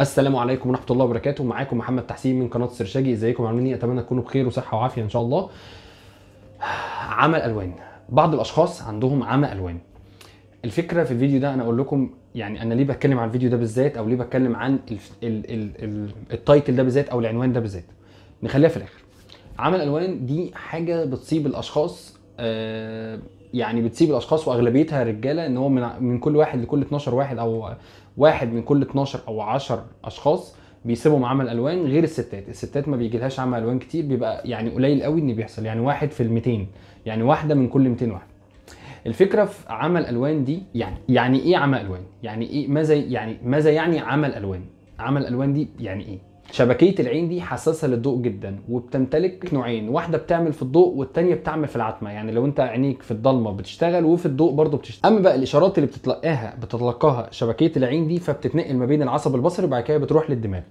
السلام عليكم ورحمه الله وبركاته معاكم محمد تحسين من قناه سرشاجي ازيكم عاملين اتمنى تكونوا بخير وصحه وعافيه ان شاء الله عمى الالوان بعض الاشخاص عندهم عمى الوان الفكره في الفيديو ده انا اقول لكم يعني انا ليه بتكلم عن الفيديو ده بالذات او ليه بتكلم عن التايتل ده بالذات او العنوان ده بالذات نخليها في الاخر عمل الالوان دي حاجه بتصيب الاشخاص آه يعني بتسيب الاشخاص واغلبيتها رجاله ان هو من من كل واحد لكل 12 واحد او واحد من كل 12 او 10 اشخاص بيسيبهم عمل الوان غير الستات الستات ما بيجيلهاش عمل الوان كتير بيبقى يعني قليل قوي ان بيحصل يعني واحد في ال 200 يعني واحده من كل 200 واحد الفكره في عمل الوان دي يعني يعني ايه عمل الوان يعني ايه ماذا يعني ماذا يعني عمل الوان عمل الوان دي يعني ايه شبكيه العين دي حساسه للضوء جدا وبتمتلك نوعين واحده بتعمل في الضوء والتانية بتعمل في العتمه يعني لو انت عينيك في الضلمه بتشتغل وفي الضوء برضه بتشتغل اما بقى الاشارات اللي بتتلقاها بتتلقاها شبكيه العين دي فبتتنقل ما بين العصب البصري وبعد كده بتروح للدماغ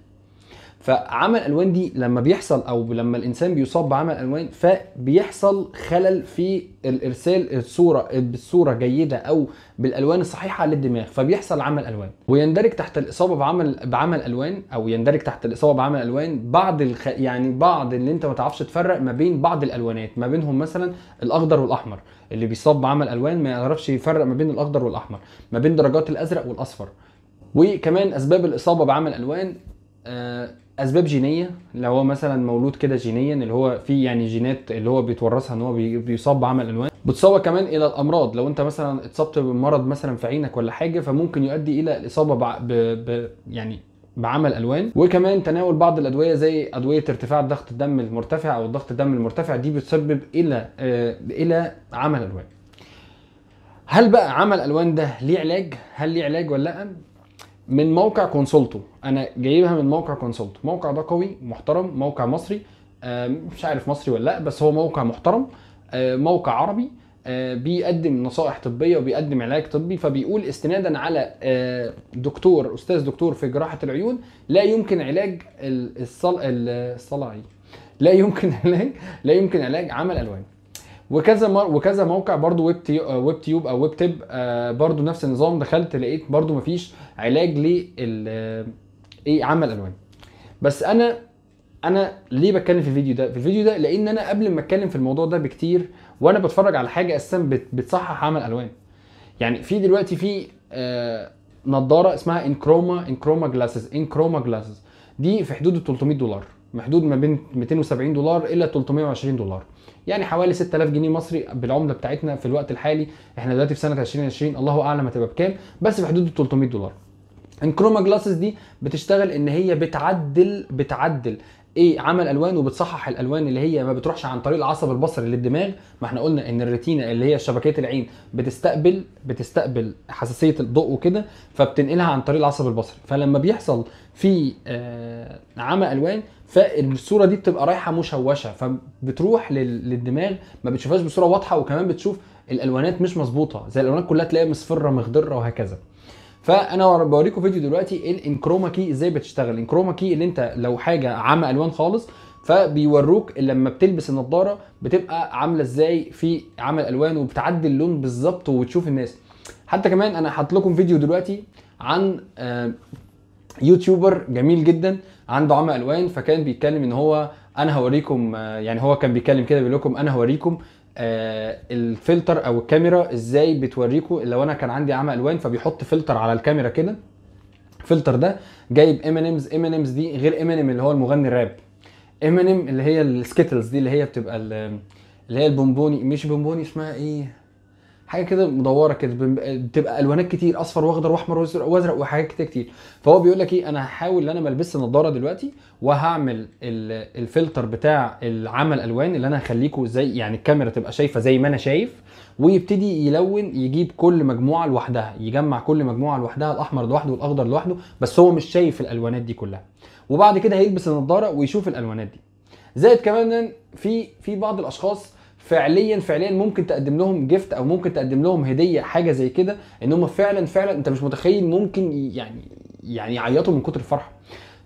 فعمل الالوان دي لما بيحصل او لما الانسان بيصاب بعمل الوان فبيحصل خلل في الارسال الصوره بالصوره جيده او بالالوان الصحيحه للدماغ فبيحصل عمل الوان ويندرج تحت الاصابه بعمل بعمل الوان او يندرج تحت الاصابه بعمل الوان بعض الخ... يعني بعض اللي انت ما تعرفش تفرق ما بين بعض الالوانات ما بينهم مثلا الاخضر والاحمر اللي بيصاب بعمل الوان ما يعرفش يفرق ما بين الاخضر والاحمر ما بين درجات الازرق والاصفر وكمان اسباب الاصابه بعمل الوان آه اسباب جينيه لو هو مثلا مولود كده جينيا اللي هو في يعني جينات اللي هو بيتورثها ان هو بيصاب بعمل الوان بتصاب كمان الى الامراض لو انت مثلا اتصبت بمرض مثلا في عينك ولا حاجه فممكن يؤدي الى الاصابه ب... ب... يعني بعمل الوان وكمان تناول بعض الادويه زي ادويه ارتفاع ضغط الدم المرتفع او الضغط الدم المرتفع دي بتسبب الى آه، الى عمل الوان هل بقى عمل الوان ده ليه علاج هل ليه علاج ولا لا من موقع كونسولتو انا جايبها من موقع كونسولتو الموقع ده قوي محترم موقع مصري آه، مش عارف مصري ولا لا بس هو موقع محترم آه، موقع عربي آه، بيقدم نصائح طبيه وبيقدم علاج طبي فبيقول استنادا على دكتور استاذ دكتور في جراحه العيون لا يمكن علاج الصلعي لا يمكن علاج لا يمكن علاج عمل الوان وكذا مر... وكذا موقع برضو ويب تي... آه، ويب تيوب او ويب تيب آه برضو نفس النظام دخلت لقيت برضو مفيش علاج لل آه، ايه عمل الالوان بس انا انا ليه بتكلم في الفيديو ده في الفيديو ده لان انا قبل ما اتكلم في الموضوع ده بكتير وانا بتفرج على حاجه اساسا بت... بتصحح عمل الوان يعني في دلوقتي في آه نضاره اسمها انكروما انكروما جلاسز انكروما جلاسز دي في حدود ال 300 دولار محدود ما بين 270 دولار الى 320 دولار يعني حوالي 6000 جنيه مصري بالعمله بتاعتنا في الوقت الحالي احنا دلوقتي في سنه 2020 الله اعلم هتبقى بكام بس في حدود ال 300 دولار الكروما جلاسز دي بتشتغل ان هي بتعدل بتعدل ايه عمل الوان وبتصحح الالوان اللي هي ما بتروحش عن طريق العصب البصري للدماغ ما احنا قلنا ان الريتينا اللي هي شبكيه العين بتستقبل بتستقبل حساسيه الضوء وكده فبتنقلها عن طريق العصب البصري فلما بيحصل في آه عمى الوان فالصوره دي بتبقى رايحه مشوشه فبتروح للدماغ ما بتشوفهاش بصوره واضحه وكمان بتشوف الالوانات مش مظبوطه زي الالوانات كلها تلاقيها مصفره مخضره وهكذا فانا بوريكم فيديو دلوقتي الانكروما كي ازاي بتشتغل الانكروما كي اللي انت لو حاجه عامه الوان خالص فبيوروك لما بتلبس النضاره بتبقى عامله ازاي في عمل الوان وبتعدل اللون بالظبط وتشوف الناس حتى كمان انا حاط لكم فيديو دلوقتي عن آه، يوتيوبر جميل جدا عنده عمى الوان فكان بيتكلم ان هو انا هوريكم آه، يعني هو كان بيتكلم كده بيقول لكم انا هوريكم آه، الفلتر او الكاميرا ازاي بتوريكم لو انا كان عندي عمى الوان فبيحط فلتر على الكاميرا كده الفلتر ده جايب ام ان امز ام ان امز دي غير ام ان ام اللي هو المغني الراب ام ان ام اللي هي السكيتلز دي اللي هي بتبقى اللي هي البونبوني مش بونبوني اسمها ايه حاجه كده مدوره كده بتبقى الوانات كتير اصفر واخضر واحمر وازرق وحاجات كده كتير فهو بيقول لك ايه انا هحاول ان انا ما البسش نضاره دلوقتي وهعمل الفلتر بتاع العمل الوان اللي انا هخليكوا زي يعني الكاميرا تبقى شايفه زي ما انا شايف ويبتدي يلون يجيب كل مجموعه لوحدها يجمع كل مجموعه لوحدها الاحمر لوحده والاخضر لوحده بس هو مش شايف الالوانات دي كلها وبعد كده هيلبس النضاره ويشوف الالوانات دي زائد كمان في في بعض الاشخاص فعليا فعليا ممكن تقدم لهم جيفت او ممكن تقدم لهم هديه حاجه زي كده ان هم فعلا فعلا انت مش متخيل ممكن يعني يعني يعيطوا من كتر الفرحه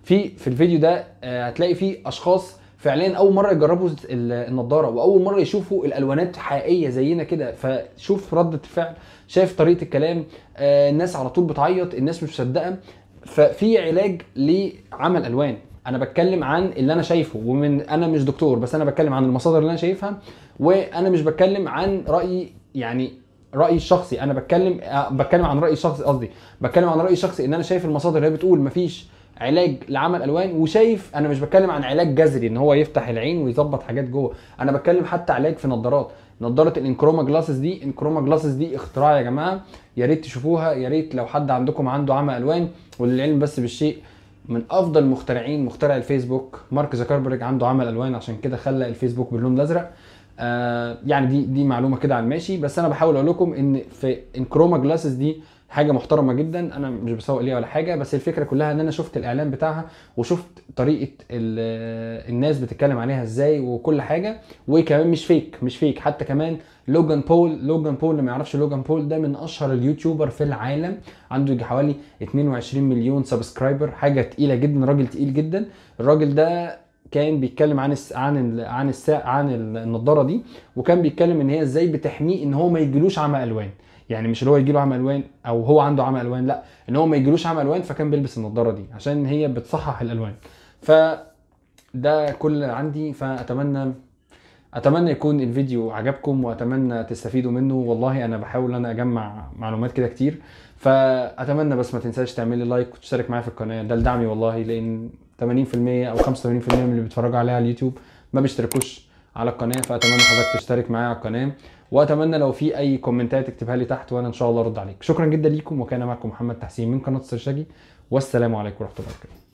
في في الفيديو ده آه، هتلاقي فيه اشخاص فعليا اول مره يجربوا النضاره واول مره يشوفوا الالوانات حقيقيه زينا كده فشوف رده الفعل شايف طريقه الكلام آه، الناس على طول بتعيط الناس مش مصدقه ففي علاج لعمل الوان انا بتكلم عن اللي انا شايفه ومن انا مش دكتور بس انا بتكلم عن المصادر اللي انا شايفها وانا مش بتكلم عن رايي يعني رايي الشخصي انا بتكلم آه، بتكلم عن رايي الشخصي قصدي بتكلم عن رايي الشخصي ان انا شايف المصادر اللي هي بتقول مفيش علاج لعمل الوان وشايف انا مش بتكلم عن علاج جذري ان هو يفتح العين ويظبط حاجات جوه انا بتكلم حتى علاج في نظارات نظاره الانكروما جلاسز دي انكروما جلاسز دي اختراع يا جماعه يا ريت تشوفوها يا ريت لو حد عندكم عنده عمى الوان وللعلم بس بالشيء من افضل مخترعين مخترع الفيسبوك مارك زكربرج عنده عمل الوان عشان كده خلى الفيسبوك باللون الازرق آه يعني دي دي معلومه كده على الماشي بس انا بحاول اقول لكم ان في ان كروما جلاسز دي حاجه محترمه جدا انا مش بسوق ليها ولا حاجه بس الفكره كلها ان انا شفت الاعلان بتاعها وشفت طريقه آه، الناس بتتكلم عليها ازاي وكل حاجه وكمان مش فيك مش فيك حتى كمان لوجان بول لوجان بول اللي ما يعرفش لوجان بول ده من اشهر اليوتيوبر في العالم عنده حوالي 22 مليون سبسكرايبر حاجه تقيله جدا راجل تقيل جدا الراجل ده كان بيتكلم عن الس... عن ال... عن الس... عن النضاره دي وكان بيتكلم ان هي ازاي بتحميه ان هو ما يجيلوش عمى الوان يعني مش اللي هو يجيله عمى الوان او هو عنده عمى الوان لا ان هو ما يجيلوش عمى الوان فكان بيلبس النضاره دي عشان هي بتصحح الالوان ف ده كل عندي فاتمنى اتمنى يكون الفيديو عجبكم واتمنى تستفيدوا منه والله انا بحاول انا اجمع معلومات كده كتير فاتمنى بس ما تنساش تعمل لي لايك وتشترك معايا في القناه ده لدعمي والله لان 80% او 85% من اللي بيتفرجوا عليها على اليوتيوب ما بيشتركوش على القناه فاتمنى حضرتك تشترك معايا على القناه واتمنى لو في اي كومنتات اكتبها لي تحت وانا ان شاء الله ارد عليك شكرا جدا ليكم وكان معكم محمد تحسين من قناه السرشاجي والسلام عليكم ورحمه الله وبركاته